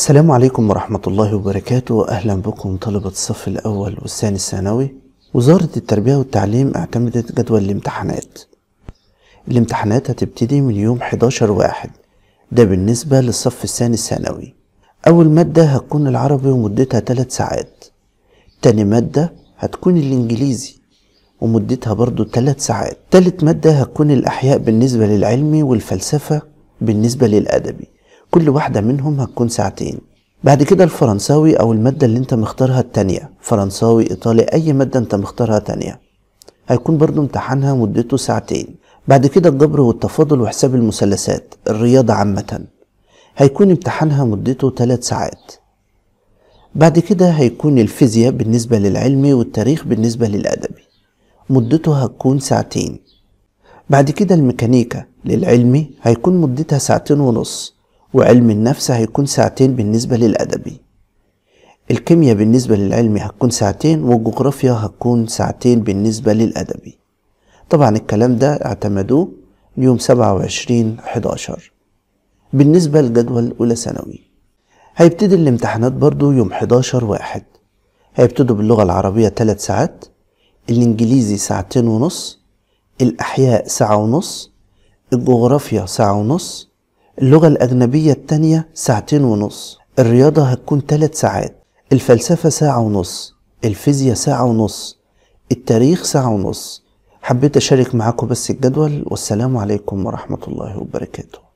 السلام عليكم ورحمة الله وبركاته أهلا بكم طلبة الصف الأول والثاني الثانوي وزارة التربية والتعليم اعتمدت جدول الامتحانات الامتحانات هتبتدي من يوم 11 واحد ده بالنسبة للصف الثاني الثانوي أول مادة هتكون العربي ومدتها 3 ساعات تاني مادة هتكون الإنجليزي ومدتها برضو 3 ساعات تالت مادة هتكون الأحياء بالنسبة للعلمي والفلسفة بالنسبة للأدبي كل واحدة منهم هتكون ساعتين بعد كده الفرنساوي أو المادة اللي أنت مختارها التانية فرنساوي إيطالي أي مادة أنت مختارها تانية هيكون برضو امتحانها مدته ساعتين بعد كده الجبر والتفاضل وحساب المثلثات الرياضة عامة هيكون امتحانها مدته ثلاث ساعات بعد كده هيكون الفيزياء بالنسبة للعلمي والتاريخ بالنسبة للأدبي مدته هتكون ساعتين بعد كده الميكانيكا للعلمي هيكون مدتها ساعتين ونص وعلم النفس هيكون ساعتين بالنسبة للأدبي الكيمياء بالنسبة للعلمي هتكون ساعتين والجغرافيا هتكون ساعتين بالنسبة للأدبي طبعا الكلام ده اعتمدوه يوم سبعة وعشرين حداشر بالنسبة لجدول أولى ثانوي هيبتدي الامتحانات برضو يوم حداشر واحد هيبتدوا باللغة العربية ثلاث ساعات الإنجليزي ساعتين ونص الأحياء ساعة ونص الجغرافيا ساعة ونص اللغة الأجنبية التانية ساعتين ونص الرياضة هتكون تلات ساعات الفلسفة ساعة ونص الفيزياء ساعة ونص التاريخ ساعة ونص حبيت أشارك معاكم بس الجدول والسلام عليكم ورحمة الله وبركاته